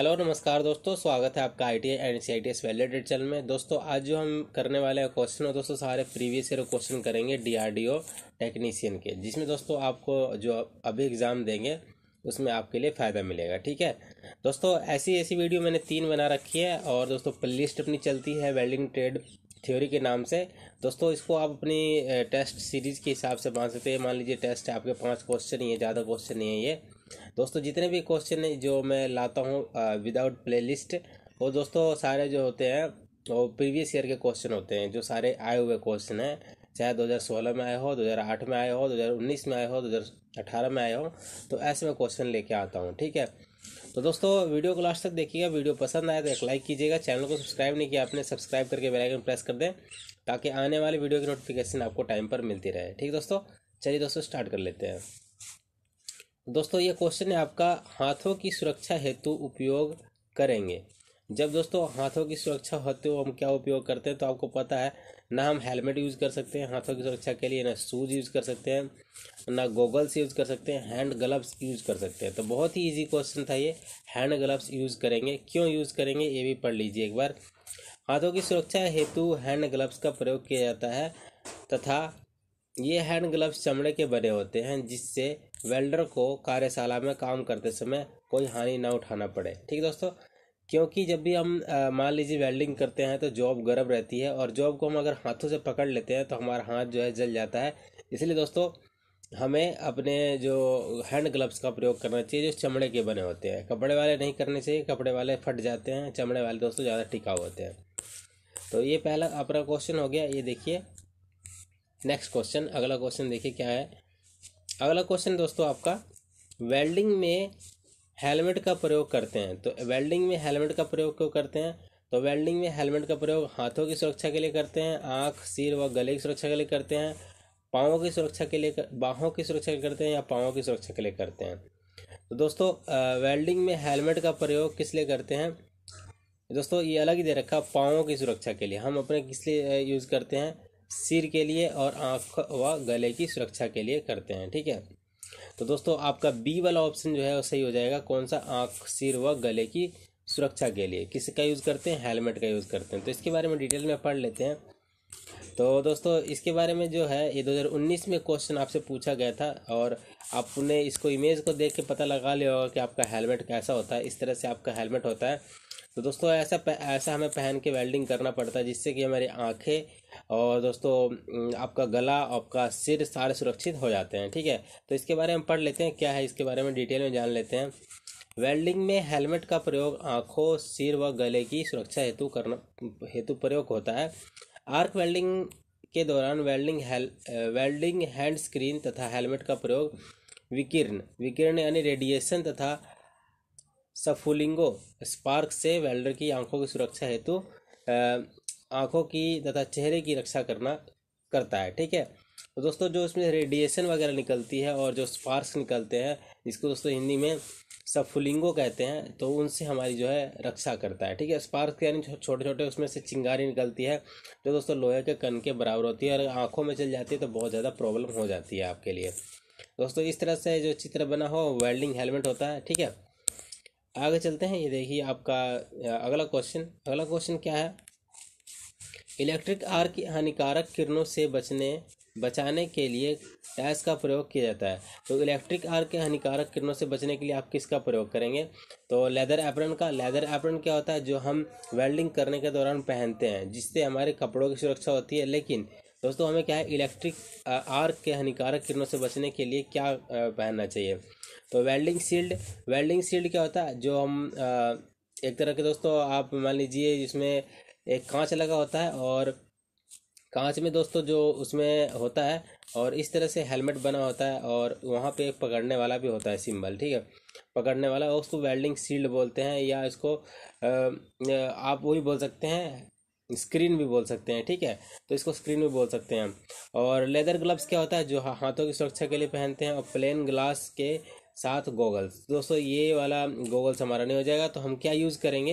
hello नमस्कार दोस्तों स्वागत है आपका I T and C I T S validate channel में दोस्तों आज जो हम करने वाले क्वेश्चन है दोस्तों सारे प्रीवियस ईयर क्वेश्चन करेंगे D D R O technician के जिसमें दोस्तों आपको जो अभी एग्ज़ाम देंगे उसमें आपके लिए फ़ायदा मिलेगा ठीक है दोस्तों ऐसी ऐसी वीडियो मैंने तीन बना रखी है और दोस्तों लिस्ट अपनी चलती है वेल्डिंग ट्रेड थ्योरी के नाम से दोस्तों इसको आप अपनी टेस्ट सीरीज़ के हिसाब से बांध सकते हैं मान लीजिए टेस्ट है आपके पाँच क्वेश्चन ही है ज़्यादा क्वेश्चन नहीं है ये दोस्तों जितने भी क्वेश्चन जो मैं लाता हूँ विदाउट प्लेलिस्ट वो दोस्तों सारे जो होते हैं वो प्रीवियस ईयर के क्वेश्चन होते हैं जो सारे आए हुए क्वेश्चन हैं चाहे 2016 में आए हो 2008 में आए हो 2019 में आए हो 2018 में आए हो तो ऐसे में क्वेश्चन लेके आता हूँ ठीक है तो दोस्तों वीडियो को लास्ट तक देखिएगा वीडियो पसंद आए तो एक लाइक कीजिएगा चैनल को सब्सक्राइब नहीं किया आपने सब्सक्राइब करके बेलाइकन प्रेस कर दें ताकि आने वाले वीडियो की नोटिफिकेशन आपको टाइम पर मिलती रहे ठीक दोस्तों चलिए दोस्तों स्टार्ट कर लेते हैं दोस्तों ये क्वेश्चन है आपका हाथों की सुरक्षा हेतु उपयोग करेंगे जब दोस्तों हाथों की सुरक्षा होते हो हम क्या उपयोग करते हैं तो आपको पता है ना हम हेलमेट यूज़ कर सकते हैं हाथों की सुरक्षा के लिए ना शूज़ यूज़ कर सकते हैं ना गोगल्स यूज़ कर सकते हैं हैंड ग्लव्स यूज़ कर सकते हैं तो बहुत ही इजी क्वेश्चन था ये हैंड ग्लव्स यूज़ करेंगे क्यों यूज़ करेंगे ये भी पढ़ लीजिए एक बार हाथों की सुरक्षा हेतु हैंड ग्लव्स का प्रयोग किया जाता है तथा ये हैंड ग्लव्स चमड़े के बने होते हैं जिससे वेल्डर को कार्यशाला में काम करते समय कोई हानि ना उठाना पड़े ठीक दोस्तों क्योंकि जब भी हम मान लीजिए वेल्डिंग करते हैं तो जॉब गर्म रहती है और जॉब को हम अगर हाथों से पकड़ लेते हैं तो हमारा हाथ जो है जल जाता है इसलिए दोस्तों हमें अपने जो हैंड ग्लव्स का प्रयोग करना चाहिए जो चमड़े के बने होते हैं कपड़े वाले नहीं करने चाहिए कपड़े वाले फट जाते हैं चमड़े वाले दोस्तों ज़्यादा टिकाऊ होते हैं तो ये पहला अपना क्वेश्चन हो गया ये देखिए नेक्स्ट क्वेश्चन अगला क्वेश्चन देखिए क्या है अगला क्वेश्चन दोस्तों आपका वेल्डिंग में हेलमेट का प्रयोग करते हैं तो वेल्डिंग में हेलमेट का प्रयोग क्यों करते हैं तो वेल्डिंग में हेलमेट का प्रयोग हाथों की सुरक्षा के लिए करते हैं आँख सिर व गले की सुरक्षा के लिए करते हैं पाँव की सुरक्षा के लिए बाहों की सुरक्षा करते हैं या पाँव की सुरक्षा के लिए करते हैं तो दोस्तों वेल्डिंग में हेलमेट का प्रयोग किस लिए करते हैं दोस्तों ये अलग ही दे रखा पाँवों की सुरक्षा के लिए हम अपने किस लिए यूज़ करते हैं सिर के लिए और आँख व गले की सुरक्षा के लिए करते हैं ठीक है तो दोस्तों आपका बी वाला ऑप्शन जो है वो सही हो जाएगा कौन सा आँख सिर व गले की सुरक्षा के लिए किसका यूज़ करते हैं हेलमेट का यूज़ करते हैं तो इसके बारे में डिटेल में पढ़ लेते हैं तो दोस्तों इसके बारे में जो है ये 2019 में क्वेश्चन आपसे पूछा गया था और आपने इसको इमेज को देख के पता लगा लिया होगा कि आपका हेलमेट कैसा होता है इस तरह से आपका हेलमेट होता है तो दोस्तों ऐसा ऐसा हमें पहन के वेल्डिंग करना पड़ता है जिससे कि हमारी आँखें और दोस्तों आपका गला आपका सिर सारे सुरक्षित हो जाते हैं ठीक है तो इसके बारे में पढ़ लेते हैं क्या है इसके बारे में डिटेल में जान लेते हैं वेल्डिंग में हेलमेट का प्रयोग आँखों सिर व गले की सुरक्षा हेतु करना हेतु प्रयोग होता है आर्क वेल्डिंग के दौरान वेल्डिंग हेल वेल्डिंग हैंड स्क्रीन तथा हेलमेट का प्रयोग विकिरण विकिरण यानी रेडिएशन तथा सफुलिंगो स्पार्क से वेल्डर की आंखों की सुरक्षा हेतु आँखों की तथा चेहरे की रक्षा करना करता है ठीक है तो दोस्तों जो इसमें रेडिएशन वगैरह निकलती है और जो स्पार्क्स निकलते हैं इसको दोस्तों हिंदी में सफुलिंगो कहते हैं तो उनसे हमारी जो है रक्षा करता है ठीक है स्पार्क यानी छोटे छोटे उसमें से चिंगारी निकलती है जो दोस्तों लोहे के कन के बराबर होती है और आँखों में चल जाती है तो बहुत ज़्यादा प्रॉब्लम हो जाती है आपके लिए दोस्तों इस तरह से जो चित्र बना हो वेल्डिंग हेलमेट होता है ठीक है आगे चलते हैं ये देखिए आपका अगला क्वेश्चन अगला क्वेश्चन क्या है इलेक्ट्रिक आर की हानिकारक किरणों से बचने बचाने के लिए टैस का प्रयोग किया जाता है तो इलेक्ट्रिक आर के हानिकारक किरणों से बचने के लिए आप किसका प्रयोग करेंगे तो लेदर एप्रन का लेदर एप्रन क्या होता है जो हम वेल्डिंग करने के दौरान पहनते हैं जिससे हमारे कपड़ों की सुरक्षा होती है लेकिन दोस्तों हमें क्या है इलेक्ट्रिक आर्क के हानिकारक किरणों से बचने के लिए क्या पहनना चाहिए तो वेल्डिंग शील्ड वेल्डिंग शील्ड क्या होता है जो हम एक तरह के दोस्तों आप मान लीजिए जिसमें एक कांच लगा होता है और कांच में दोस्तों जो उसमें होता है और इस तरह से हेलमेट बना होता है और वहाँ पे पकड़ने वाला भी होता है सिंबल ठीक है पकड़ने वाला उसको वेल्डिंग सील्ड बोलते हैं या इसको आप वही बोल सकते हैं स्क्रीन भी बोल सकते हैं ठीक है तो इसको स्क्रीन भी बोल सकते हैं और लेदर ग्लव्स क्या होता है जो हाथों की सुरक्षा के लिए पहनते हैं और प्लेन ग्लास के साथ गॉगल्स दोस्तों ये वाला गॉगल्स हमारा नहीं हो जाएगा तो हम क्या यूज़ करेंगे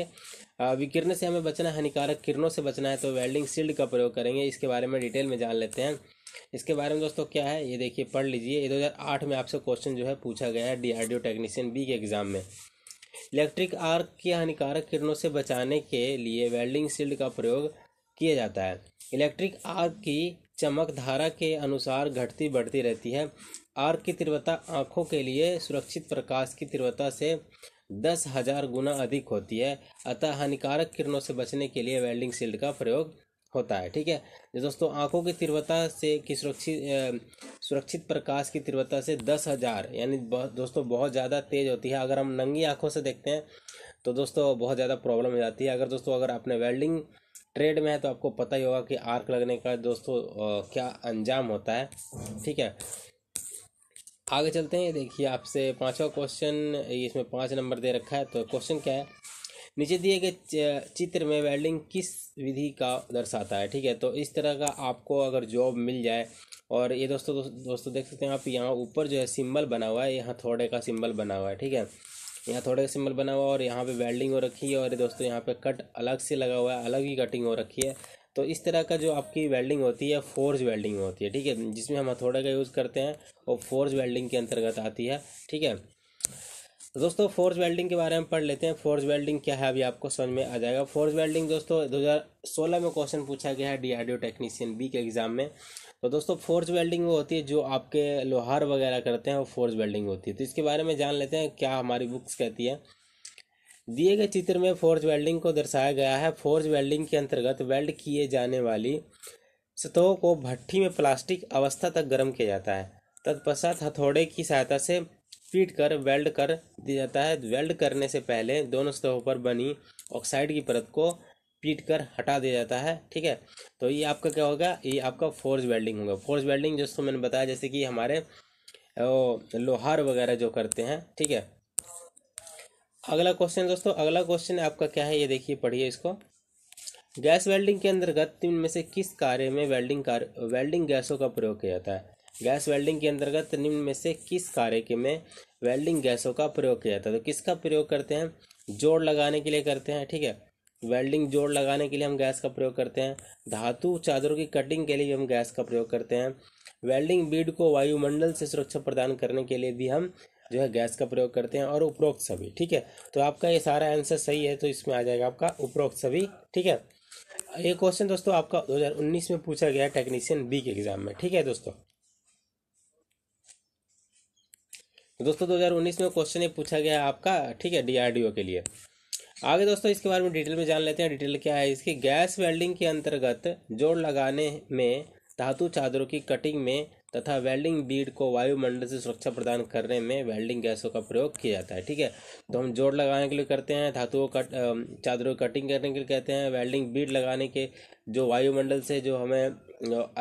विकिरण से हमें बचना है हानिकारक किरणों से बचना है तो वेल्डिंग शील्ड का प्रयोग करेंगे इसके बारे में डिटेल में जान लेते हैं इसके बारे में दोस्तों क्या है ये देखिए पढ़ लीजिए दो हज़ार में आपसे क्वेश्चन जो है पूछा गया है डी टेक्नीशियन बी के एग्जाम में इलेक्ट्रिक आर्क के हानिकारक किरणों से बचाने के लिए वेल्डिंग शील्ड का प्रयोग किया जाता है इलेक्ट्रिक आर्क की चमक धारा के अनुसार घटती बढ़ती रहती है आर की तीव्रता आँखों के लिए सुरक्षित प्रकाश की तीव्रता से दस हजार गुना अधिक होती है अतः हानिकारक किरणों से बचने के लिए वेल्डिंग शील्ड का प्रयोग होता है ठीक है दोस्तों आंखों की तीव्रता से की सुरक्षित सुरक्षित प्रकाश की तीव्रता से दस हजार यानी दोस्तों बहुत ज़्यादा तेज होती है अगर हम नंगी आंखों से देखते हैं तो दोस्तों बहुत ज़्यादा प्रॉब्लम हो जाती है अगर दोस्तों अगर आपने वेल्डिंग ट्रेड में है तो आपको पता ही होगा कि आर्क लगने का दोस्तों क्या अंजाम होता है ठीक है आगे चलते हैं देखिए आपसे पांचवा क्वेश्चन इसमें पांच नंबर दे रखा है तो क्वेश्चन क्या है नीचे दिए गए चित्र में वेल्डिंग किस विधि का दर्शाता है ठीक है तो इस तरह का आपको अगर जॉब मिल जाए और ये दोस्तों दोस्तों देख सकते हैं आप यहाँ ऊपर जो है सिंबल बना हुआ है यहाँ थोड़े का सिंबल बना हुआ है ठीक है यहाँ थोड़ा सिंबल बना हुआ और यहाँ पे वेल्डिंग हो रखी है और दोस्तों यहाँ पे कट अलग से लगा हुआ है अलग ही कटिंग हो रखी है तो इस तरह का जो आपकी वेल्डिंग होती है फोर्ज वेल्डिंग होती है ठीक है जिसमें हम हथौड़े का यूज़ करते हैं वो फोर्ज वेल्डिंग के अंतर्गत आती है ठीक है दोस्तों फोर्स वेल्डिंग के बारे में पढ़ लेते हैं फोर्स वेल्डिंग क्या है अभी आपको समझ में आ जाएगा फोर्स वेल्डिंग दोस्तों 2016 में क्वेश्चन पूछा गया है डीआरडीओ टेक्नीशियन बी के एग्जाम में तो दोस्तों फोर्स वेल्डिंग वो होती है जो आपके लोहार वगैरह करते हैं वो फोर्स वेल्डिंग होती है तो इसके बारे में जान लेते हैं क्या हमारी बुक्स कहती है दिए गए चित्र में फोर्ज वेल्डिंग को दर्शाया गया है फोर्ज वेल्डिंग के अंतर्गत वेल्ड किए जाने वाली सतहों को भट्टी में प्लास्टिक अवस्था तक गर्म किया जाता है तत्पश्चात हथौड़े की सहायता से पीट कर वेल्ड कर दिया जाता है वेल्ड करने से पहले दोनों सतहों पर बनी ऑक्साइड की परत को पीट कर हटा दिया जाता है ठीक है तो ये आपका क्या होगा ये आपका फोर्स वेल्डिंग होगा फोर्स वेल्डिंग जिसको मैंने बताया जैसे कि हमारे लोहार वगैरह जो करते हैं ठीक है अगला क्वेश्चन दोस्तों अगला क्वेश्चन आपका क्या है ये देखिए पढ़िए इसको गैस वेल्डिंग के अंतर्गत तीन में से किस कार्य में वेल्डिंग कार्य वेल्डिंग गैसों का प्रयोग किया जाता है गैस वेल्डिंग के अंतर्गत निम्न में से किस कार्य के में वेल्डिंग गैसों का प्रयोग किया जाता है तो किसका प्रयोग करते हैं जोड़ लगाने के लिए करते हैं ठीक है वेल्डिंग जोड़ लगाने के लिए हम गैस का प्रयोग करते हैं धातु चादरों की कटिंग के लिए भी हम गैस का प्रयोग करते हैं वेल्डिंग बीड को वायुमंडल से सुरक्षा प्रदान करने के लिए भी हम जो है गैस का प्रयोग करते हैं और उपरोक्त सभी ठीक है तो आपका ये सारा आंसर सही है तो इसमें आ जाएगा आपका उपरोक्त सभी ठीक है ये क्वेश्चन दोस्तों आपका 2019 में पूछा गया टेक्नीशियन बी के एग्जाम में ठीक है दोस्तों दोस्तों 2019 में क्वेश्चन ये पूछा गया आपका ठीक है डीआरडीओ के लिए आगे दोस्तों इसके बारे में डिटेल में जान लेते हैं डिटेल क्या है इसकी गैस वेल्डिंग के अंतर्गत जोड़ लगाने में धातु चादरों की कटिंग में तथा वेल्डिंग बीड को वायुमंडल से सुरक्षा प्रदान करने में वेल्डिंग गैसों का प्रयोग किया जाता है ठीक है तो हम जोड़ लगाने के लिए करते हैं धातुओं कट चादरों कटिंग करने के लिए कहते हैं वेल्डिंग बीड लगाने के जो वायुमंडल से जो हमें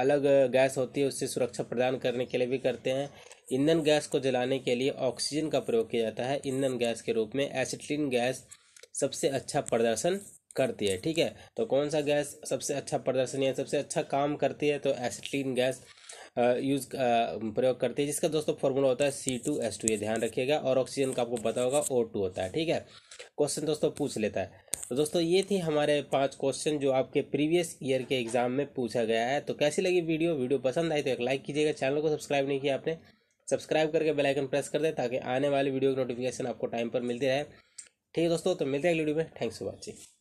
अलग गैस होती है उससे सुरक्षा प्रदान करने के लिए भी करते हैं ईंधन गैस को जलाने के लिए ऑक्सीजन का प्रयोग किया जाता है ईंधन गैस के रूप में एसिटिन गैस सबसे अच्छा प्रदर्शन करती है ठीक है तो कौन सा गैस सबसे अच्छा प्रदर्शन या सबसे अच्छा काम करती है तो एसिटिन गैस यूज़ प्रयोग करते हैं जिसका दोस्तों फॉर्मूला होता है सी टू एस टू ये ध्यान रखिएगा और ऑक्सीजन का आपको पता होगा ओ टू होता है ठीक है क्वेश्चन दोस्तों पूछ लेता है तो दोस्तों ये थी हमारे पांच क्वेश्चन जो आपके प्रीवियस ईयर के एग्जाम में पूछा गया है तो कैसी लगी वीडियो वीडियो पसंद आई तो एक लाइक कीजिएगा चैनल को सब्सक्राइब नहीं किया आपने सब्सक्राइब करके बेल आइकन प्रेस कर दें ताकि आने वाली वीडियो की नोटिफिकेशन आपको टाइम पर मिलती रहे ठीक है दोस्तों तो मिलते हैं अगली वीडियो में थैंक्स फॉर वॉचिंग